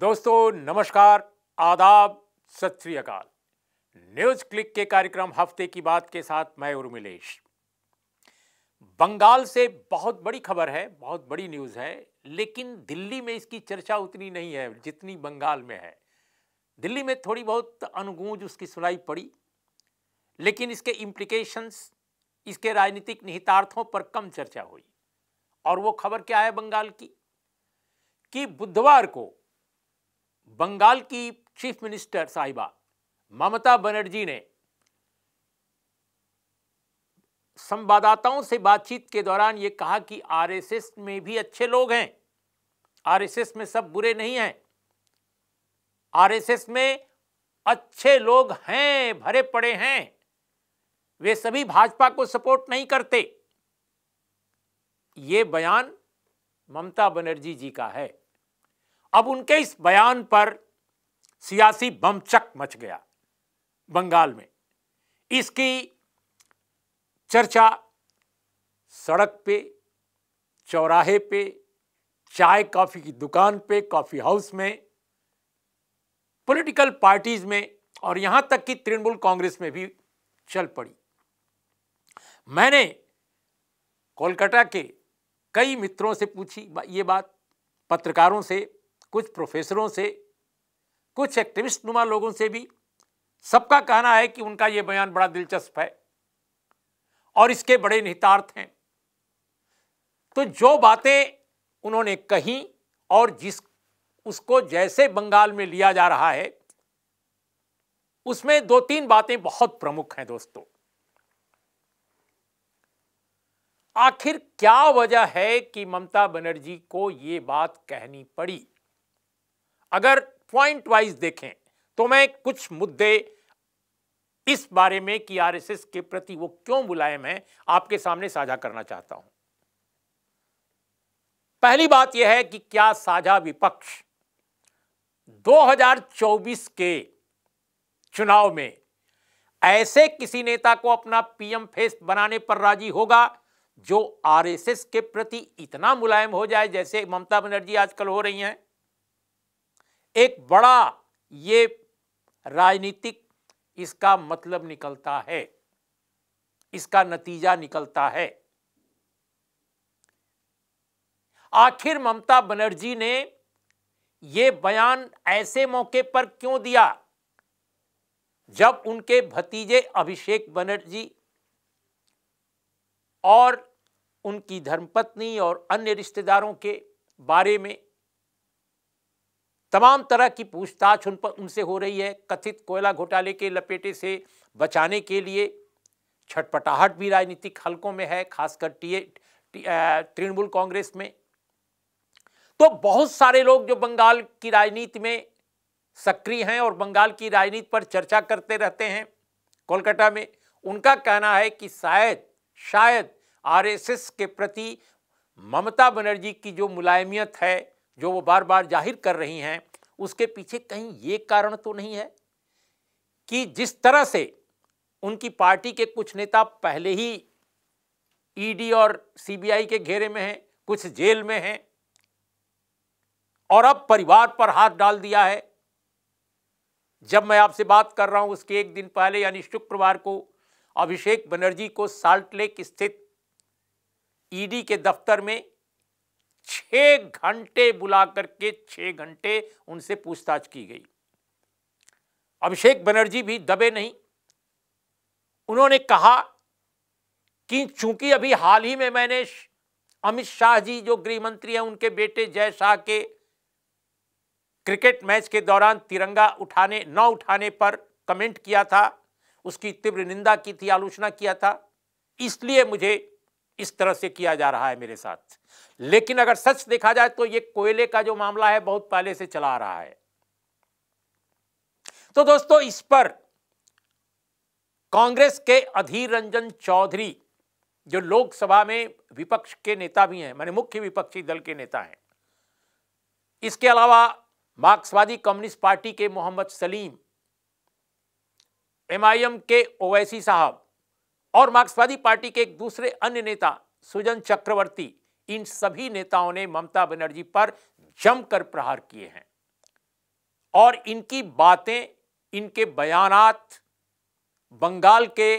दोस्तों नमस्कार आदाब सत अकाल न्यूज क्लिक के कार्यक्रम हफ्ते की बात के साथ मैं उर्मिलेश बंगाल से बहुत बड़ी खबर है बहुत बड़ी न्यूज़ है लेकिन दिल्ली में इसकी चर्चा उतनी नहीं है जितनी बंगाल में है दिल्ली में थोड़ी बहुत अनुगूंज उसकी सुनाई पड़ी लेकिन इसके इम्प्लीकेशंस इसके राजनीतिक निहितार्थों पर कम चर्चा हुई और वो खबर क्या है बंगाल की कि बुधवार को बंगाल की चीफ मिनिस्टर साहिबा ममता बनर्जी ने संवाददाताओं से बातचीत के दौरान ये कहा कि आरएसएस में भी अच्छे लोग हैं आरएसएस में सब बुरे नहीं हैं आरएसएस में अच्छे लोग हैं भरे पड़े हैं वे सभी भाजपा को सपोर्ट नहीं करते ये बयान ममता बनर्जी जी का है अब उनके इस बयान पर सियासी बमचक मच गया बंगाल में इसकी चर्चा सड़क पे चौराहे पे चाय कॉफ़ी की दुकान पे कॉफ़ी हाउस में पॉलिटिकल पार्टीज में और यहां तक कि तृणमूल कांग्रेस में भी चल पड़ी मैंने कोलकाता के कई मित्रों से पूछी ये बात पत्रकारों से कुछ प्रोफेसरों से कुछ एक्टिविस्ट नुमा लोगों से भी सबका कहना है कि उनका यह बयान बड़ा दिलचस्प है और इसके बड़े निहितार्थ हैं तो जो बातें उन्होंने कही और जिस उसको जैसे बंगाल में लिया जा रहा है उसमें दो तीन बातें बहुत प्रमुख हैं दोस्तों आखिर क्या वजह है कि ममता बनर्जी को यह बात कहनी पड़ी अगर पॉइंट वाइज देखें तो मैं कुछ मुद्दे इस बारे में कि आरएसएस के प्रति वो क्यों मुलायम है आपके सामने साझा करना चाहता हूं पहली बात यह है कि क्या साझा विपक्ष 2024 के चुनाव में ऐसे किसी नेता को अपना पीएम फेस बनाने पर राजी होगा जो आरएसएस के प्रति इतना मुलायम हो जाए जैसे ममता बनर्जी आजकल हो रही हैं एक बड़ा ये राजनीतिक इसका मतलब निकलता है इसका नतीजा निकलता है आखिर ममता बनर्जी ने ये बयान ऐसे मौके पर क्यों दिया जब उनके भतीजे अभिषेक बनर्जी और उनकी धर्मपत्नी और अन्य रिश्तेदारों के बारे में तमाम तरह की पूछताछ उन पर उनसे हो रही है कथित कोयला घोटाले के लपेटे से बचाने के लिए छटपटाहट भी राजनीतिक हलकों में है खासकर टी तृणमूल कांग्रेस में तो बहुत सारे लोग जो बंगाल की राजनीति में सक्रिय हैं और बंगाल की राजनीति पर चर्चा करते रहते हैं कोलकाता में उनका कहना है कि शायद शायद आरएसएस के प्रति ममता बनर्जी की जो मुलायमियत है जो वो बार बार जाहिर कर रही हैं उसके पीछे कहीं ये कारण तो नहीं है कि जिस तरह से उनकी पार्टी के कुछ नेता पहले ही ईडी और सीबीआई के घेरे में हैं कुछ जेल में हैं और अब परिवार पर हाथ डाल दिया है जब मैं आपसे बात कर रहा हूं उसके एक दिन पहले यानी शुक्रवार को अभिषेक बनर्जी को साल्ट लेक स्थित ईडी के दफ्तर में छः घंटे बुला करके छः घंटे उनसे पूछताछ की गई अभिषेक बनर्जी भी दबे नहीं उन्होंने कहा कि चूंकि अभी हाल ही में मैंने अमित शाह जी जो गृह मंत्री हैं उनके बेटे जय शाह के क्रिकेट मैच के दौरान तिरंगा उठाने न उठाने पर कमेंट किया था उसकी तीव्र निंदा की थी आलोचना किया था इसलिए मुझे इस तरह से किया जा रहा है मेरे साथ लेकिन अगर सच देखा जाए तो ये कोयले का जो मामला है बहुत पहले से चला रहा है तो दोस्तों इस पर कांग्रेस के अधीर रंजन चौधरी जो लोकसभा में विपक्ष के नेता भी हैं माने मुख्य विपक्षी दल के नेता हैं इसके अलावा मार्क्सवादी कम्युनिस्ट पार्टी के मोहम्मद सलीम एमआईएम के ओवैसी साहब और मार्क्सवादी पार्टी के एक दूसरे अन्य नेता सुजन चक्रवर्ती इन सभी नेताओं ने ममता बनर्जी पर जमकर प्रहार किए हैं और इनकी बातें इनके बयानात बंगाल के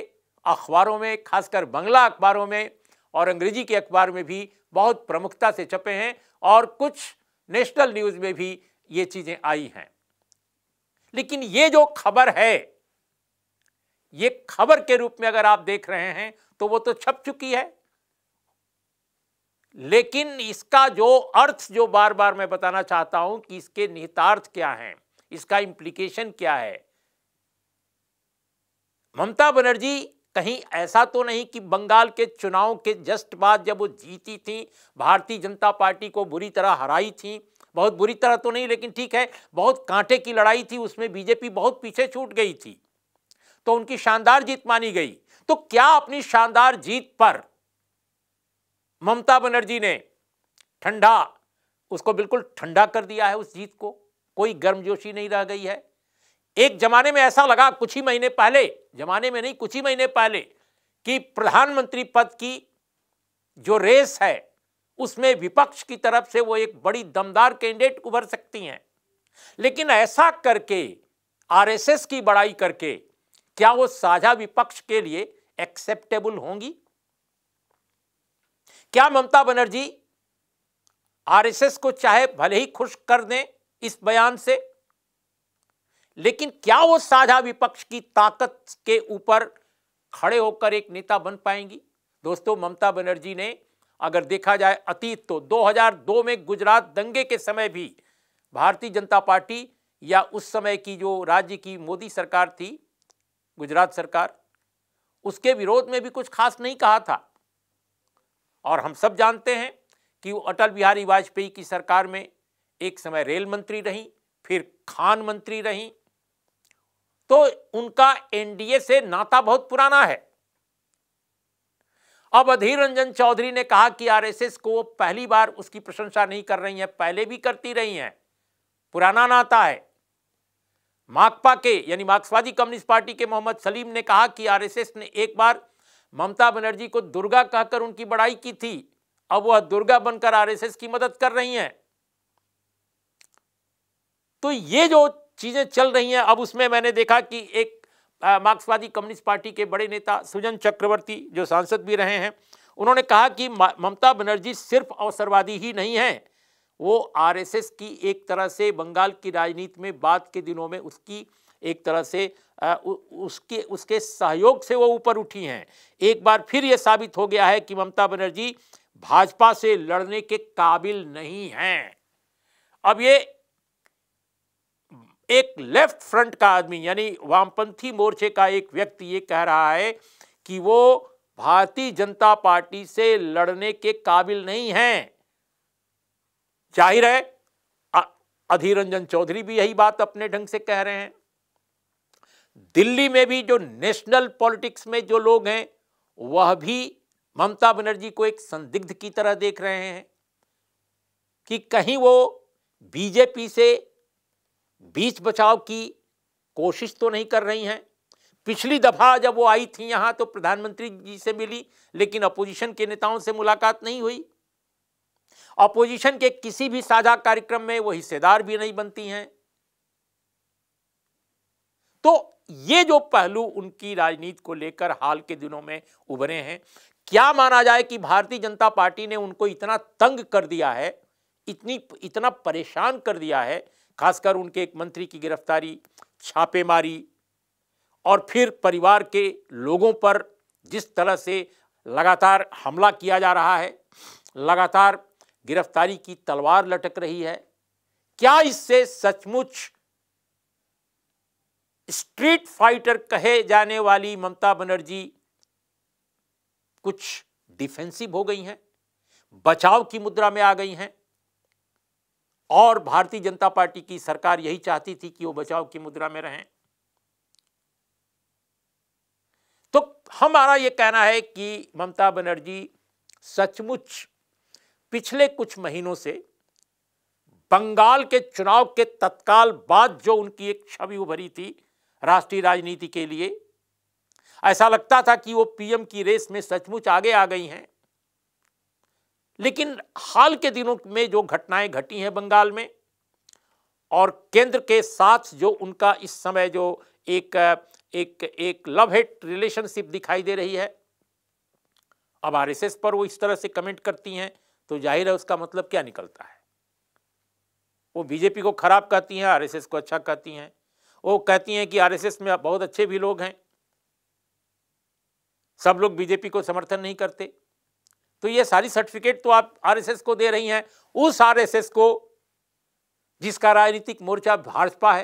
अखबारों में खासकर बंगला अखबारों में और अंग्रेजी के अखबार में भी बहुत प्रमुखता से छपे हैं और कुछ नेशनल न्यूज़ में भी ये चीज़ें आई हैं लेकिन ये जो खबर है ये खबर के रूप में अगर आप देख रहे हैं तो वो तो छप चुकी है लेकिन इसका जो अर्थ जो बार बार मैं बताना चाहता हूं कि इसके निहितार्थ क्या हैं इसका इंप्लीकेशन क्या है ममता बनर्जी कहीं ऐसा तो नहीं कि बंगाल के चुनाव के जस्ट बाद जब वो जीती थी भारतीय जनता पार्टी को बुरी तरह हराई थी बहुत बुरी तरह तो नहीं लेकिन ठीक है बहुत कांटे की लड़ाई थी उसमें बीजेपी बहुत पीछे छूट गई थी तो उनकी शानदार जीत मानी गई तो क्या अपनी शानदार जीत पर ममता बनर्जी ने ठंडा उसको बिल्कुल ठंडा कर दिया है उस जीत को कोई गर्मजोशी नहीं रह गई है एक जमाने में ऐसा लगा कुछ ही महीने पहले जमाने में नहीं कुछ ही महीने पहले कि प्रधानमंत्री पद की जो रेस है उसमें विपक्ष की तरफ से वो एक बड़ी दमदार कैंडिडेट उभर सकती हैं लेकिन ऐसा करके आरएसएस की बड़ाई करके क्या वो साझा विपक्ष के लिए एक्सेप्टेबल होंगी क्या ममता बनर्जी आरएसएस को चाहे भले ही खुश कर दें इस बयान से लेकिन क्या वो साझा विपक्ष की ताकत के ऊपर खड़े होकर एक नेता बन पाएंगी दोस्तों ममता बनर्जी ने अगर देखा जाए अतीत तो 2002 में गुजरात दंगे के समय भी भारतीय जनता पार्टी या उस समय की जो राज्य की मोदी सरकार थी गुजरात सरकार उसके विरोध में भी कुछ खास नहीं कहा था और हम सब जानते हैं कि वो अटल बिहारी वाजपेयी की सरकार में एक समय रेल मंत्री रहीं फिर खान मंत्री रहीं तो उनका एनडीए से नाता बहुत पुराना है अब अधीर रंजन चौधरी ने कहा कि आरएसएस को पहली बार उसकी प्रशंसा नहीं कर रही है पहले भी करती रही है पुराना नाता है माकपा के यानी मार्क्सवादी कम्युनिस्ट पार्टी के मोहम्मद सलीम ने कहा कि आरएसएस ने एक बार ममता बनर्जी को दुर्गा कहकर उनकी बड़ाई की थी अब वह दुर्गा बनकर आरएसएस की मदद कर रही हैं तो ये जो चीजें चल रही हैं अब उसमें मैंने देखा कि एक मार्क्सवादी कम्युनिस्ट पार्टी के बड़े नेता सुजन चक्रवर्ती जो सांसद भी रहे हैं उन्होंने कहा कि ममता बनर्जी सिर्फ अवसरवादी ही नहीं है वो आरएसएस की एक तरह से बंगाल की राजनीति में बाद के दिनों में उसकी एक तरह से उसके उसके सहयोग से वो ऊपर उठी हैं एक बार फिर ये साबित हो गया है कि ममता बनर्जी भाजपा से लड़ने के काबिल नहीं हैं अब ये एक लेफ्ट फ्रंट का आदमी यानी वामपंथी मोर्चे का एक व्यक्ति ये कह रहा है कि वो भारतीय जनता पार्टी से लड़ने के काबिल नहीं हैं जाहिर है अधीर रंजन चौधरी भी यही बात अपने ढंग से कह रहे हैं दिल्ली में भी जो नेशनल पॉलिटिक्स में जो लोग हैं वह भी ममता बनर्जी को एक संदिग्ध की तरह देख रहे हैं कि कहीं वो बीजेपी से बीच बचाव की कोशिश तो नहीं कर रही हैं पिछली दफ़ा जब वो आई थी यहां तो प्रधानमंत्री जी से मिली लेकिन अपोजिशन के नेताओं से मुलाकात नहीं हुई अपोजिशन के किसी भी साझा कार्यक्रम में वो हिस्सेदार भी नहीं बनती हैं तो ये जो पहलू उनकी राजनीति को लेकर हाल के दिनों में उभरे हैं क्या माना जाए कि भारतीय जनता पार्टी ने उनको इतना तंग कर दिया है इतनी इतना परेशान कर दिया है खासकर उनके एक मंत्री की गिरफ्तारी छापेमारी और फिर परिवार के लोगों पर जिस तरह से लगातार हमला किया जा रहा है लगातार गिरफ्तारी की तलवार लटक रही है क्या इससे सचमुच स्ट्रीट फाइटर कहे जाने वाली ममता बनर्जी कुछ डिफेंसिव हो गई हैं बचाव की मुद्रा में आ गई हैं और भारतीय जनता पार्टी की सरकार यही चाहती थी कि वो बचाव की मुद्रा में रहें तो हमारा ये कहना है कि ममता बनर्जी सचमुच पिछले कुछ महीनों से बंगाल के चुनाव के तत्काल बाद जो उनकी एक छवि उभरी थी राष्ट्रीय राजनीति के लिए ऐसा लगता था कि वो पीएम की रेस में सचमुच आगे आ गई हैं लेकिन हाल के दिनों में जो घटनाएं घटी हैं बंगाल में और केंद्र के साथ जो उनका इस समय जो एक एक एक लव हेट रिलेशनशिप दिखाई दे रही है अब आरएसएस पर वो इस तरह से कमेंट करती हैं तो जाहिर है उसका मतलब क्या निकलता है वो बीजेपी को खराब कहती हैं आरएसएस को अच्छा कहती हैं वो कहती हैं कि आरएसएस में बहुत अच्छे भी लोग हैं सब लोग बीजेपी को समर्थन नहीं करते तो ये सारी सर्टिफिकेट तो आप आरएसएस को दे रही हैं उस आरएसएस को जिसका राजनीतिक मोर्चा भाजपा है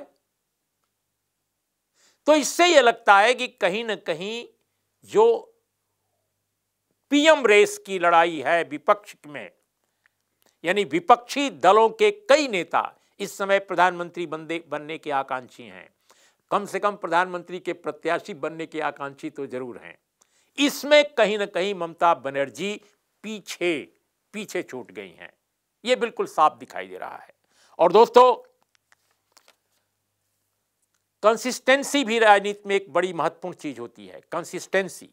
तो इससे यह लगता है कि कहीं ना कहीं जो पीएम रेस की लड़ाई है विपक्ष में यानी विपक्षी दलों के कई नेता इस समय प्रधानमंत्री बनने बनने के आकांक्षी हैं कम से कम प्रधानमंत्री के प्रत्याशी बनने के आकांक्षी तो जरूर हैं इसमें कहीं ना कहीं ममता बनर्जी पीछे पीछे छूट गई हैं यह बिल्कुल साफ दिखाई दे रहा है और दोस्तों कंसिस्टेंसी भी राजनीति में एक बड़ी महत्वपूर्ण चीज होती है कंसिस्टेंसी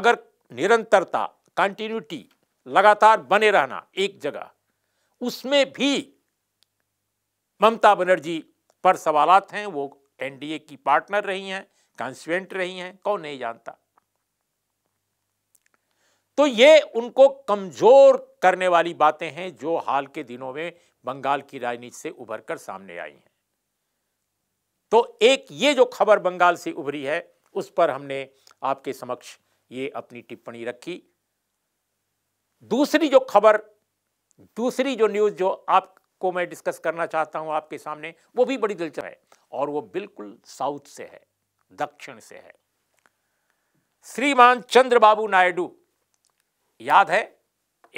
अगर निरंतरता कंटिन्यूटी लगातार बने रहना एक जगह उसमें भी ममता बनर्जी पर सवाल हैं वो एनडीए की पार्टनर रही हैं कॉन्स्टिट्यूंट रही हैं कौन नहीं जानता तो ये उनको कमजोर करने वाली बातें हैं जो हाल के दिनों में बंगाल की राजनीति से उभर कर सामने आई हैं तो एक ये जो खबर बंगाल से उभरी है उस पर हमने आपके समक्ष ये अपनी टिप्पणी रखी दूसरी जो खबर दूसरी जो न्यूज़ जो आप को मैं डिस्कस करना चाहता हूं आपके सामने वो भी बड़ी दिलचस्प है और वो बिल्कुल साउथ से है दक्षिण से है श्रीमान चंद्रबाबू नायडू याद है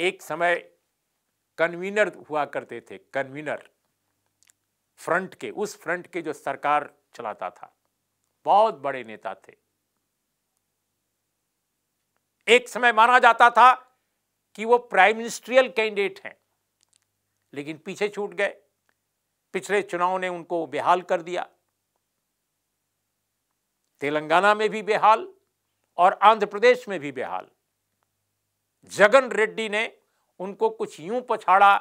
एक समय कन्वीनर हुआ करते थे कन्वीनर फ्रंट के उस फ्रंट के जो सरकार चलाता था बहुत बड़े नेता थे एक समय माना जाता था कि वो प्राइम मिनिस्ट्रियल कैंडिडेट हैं लेकिन पीछे छूट गए पिछले चुनाव ने उनको बेहाल कर दिया तेलंगाना में भी बेहाल और आंध्र प्रदेश में भी बेहाल जगन रेड्डी ने उनको कुछ यूं पछाड़ा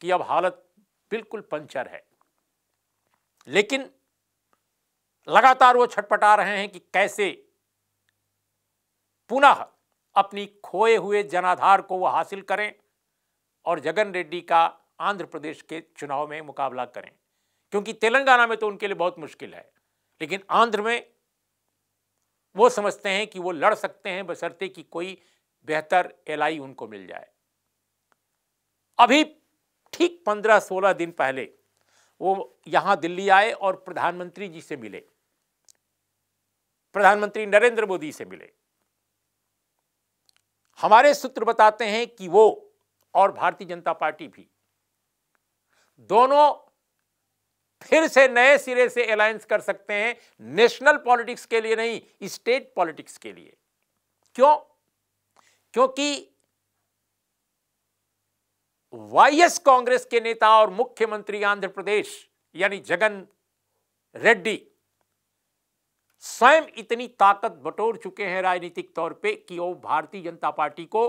कि अब हालत बिल्कुल पंचर है लेकिन लगातार वो छटपटा रहे हैं कि कैसे पुनः अपनी खोए हुए जनाधार को वो हासिल करें और जगन रेड्डी का आंध्र प्रदेश के चुनाव में मुकाबला करें क्योंकि तेलंगाना में तो उनके लिए बहुत मुश्किल है लेकिन आंध्र में वो समझते हैं कि वो लड़ सकते हैं बशर्ते कि कोई बेहतर एलआई उनको मिल जाए अभी ठीक पंद्रह सोलह दिन पहले वो यहां दिल्ली आए और प्रधानमंत्री जी से मिले प्रधानमंत्री नरेंद्र मोदी से मिले हमारे सूत्र बताते हैं कि वो और भारतीय जनता पार्टी भी दोनों फिर से नए सिरे से अलायंस कर सकते हैं नेशनल पॉलिटिक्स के लिए नहीं स्टेट पॉलिटिक्स के लिए क्यों क्योंकि वाईएस कांग्रेस के नेता और मुख्यमंत्री आंध्र प्रदेश यानी जगन रेड्डी स्वयं इतनी ताकत बटोर चुके हैं राजनीतिक तौर पे कि वो भारतीय जनता पार्टी को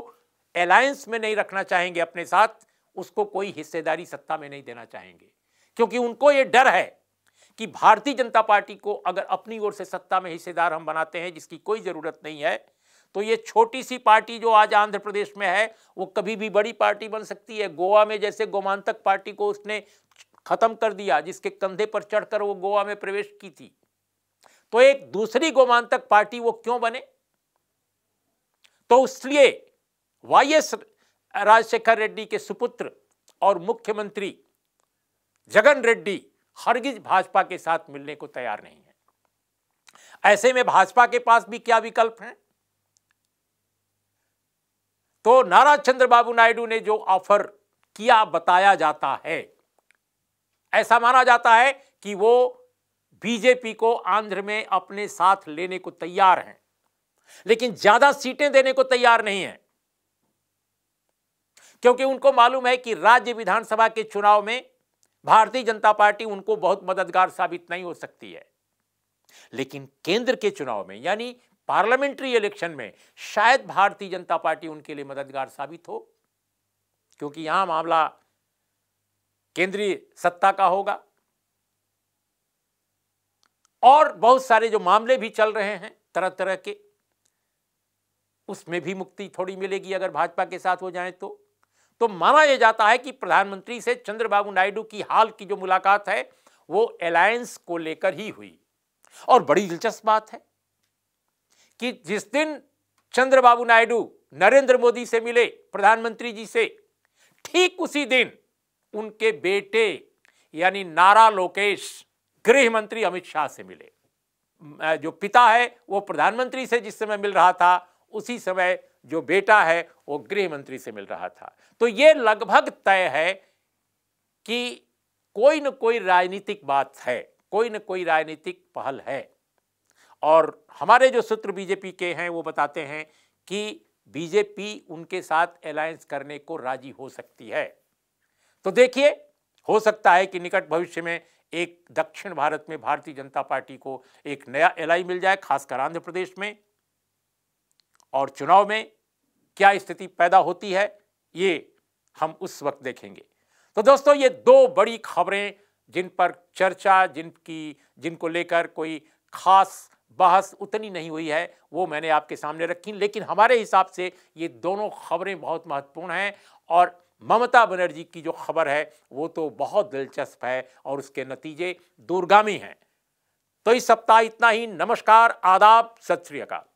अलायंस में नहीं रखना चाहेंगे अपने साथ उसको कोई हिस्सेदारी सत्ता में नहीं देना चाहेंगे क्योंकि उनको ये डर है कि भारतीय जनता पार्टी को अगर अपनी ओर से सत्ता में हिस्सेदार हम बनाते हैं जिसकी कोई ज़रूरत नहीं है तो ये छोटी सी पार्टी जो आज आंध्र प्रदेश में है वो कभी भी बड़ी पार्टी बन सकती है गोवा में जैसे गोमांतक पार्टी को उसने खत्म कर दिया जिसके कंधे पर चढ़कर वो गोवा में प्रवेश की थी तो एक दूसरी गोमांतक पार्टी वो क्यों बने तो इसलिए वाई एस राजशेखर रेड्डी के सुपुत्र और मुख्यमंत्री जगन रेड्डी हरगिज भाजपा के साथ मिलने को तैयार नहीं है ऐसे में भाजपा के पास भी क्या विकल्प हैं तो नाराज चंद्र बाबू नायडू ने जो ऑफर किया बताया जाता है ऐसा माना जाता है कि वो बीजेपी को आंध्र में अपने साथ लेने को तैयार हैं लेकिन ज्यादा सीटें देने को तैयार नहीं है क्योंकि उनको मालूम है कि राज्य विधानसभा के चुनाव में भारतीय जनता पार्टी उनको बहुत मददगार साबित नहीं हो सकती है लेकिन केंद्र के चुनाव में यानी पार्लियामेंट्री इलेक्शन में शायद भारतीय जनता पार्टी उनके लिए मददगार साबित हो क्योंकि यहां मामला केंद्रीय सत्ता का होगा और बहुत सारे जो मामले भी चल रहे हैं तरह तरह के उसमें भी मुक्ति थोड़ी मिलेगी अगर भाजपा के साथ हो जाए तो तो माना यह जाता है कि प्रधानमंत्री से चंद्रबाबू नायडू की हाल की जो मुलाकात है वो अलायंस को लेकर ही हुई और बड़ी दिलचस्प बात है कि जिस दिन चंद्रबाबू नायडू नरेंद्र मोदी से मिले प्रधानमंत्री जी से ठीक उसी दिन उनके बेटे यानी नारा लोकेश गृह मंत्री अमित शाह से मिले जो पिता है वो प्रधानमंत्री से जिस समय मिल रहा था उसी समय जो बेटा है वो गृह मंत्री से मिल रहा था तो ये लगभग तय है कि कोई न कोई राजनीतिक बात है कोई न कोई राजनीतिक पहल है और हमारे जो सूत्र बीजेपी के हैं वो बताते हैं कि बीजेपी उनके साथ अलायंस करने को राजी हो सकती है तो देखिए हो सकता है कि निकट भविष्य में एक दक्षिण भारत में भारतीय जनता पार्टी को एक नया एलआई मिल जाए खासकर आंध्र प्रदेश में और चुनाव में क्या स्थिति पैदा होती है ये हम उस वक्त देखेंगे तो दोस्तों ये दो बड़ी खबरें जिन पर चर्चा जिनकी जिनको लेकर कोई खास बहस उतनी नहीं हुई है वो मैंने आपके सामने रखी लेकिन हमारे हिसाब से ये दोनों खबरें बहुत महत्वपूर्ण हैं और ममता बनर्जी की जो खबर है वो तो बहुत दिलचस्प है और उसके नतीजे दूरगामी हैं तो इस सप्ताह इतना ही नमस्कार आदाब सत श्रीकाल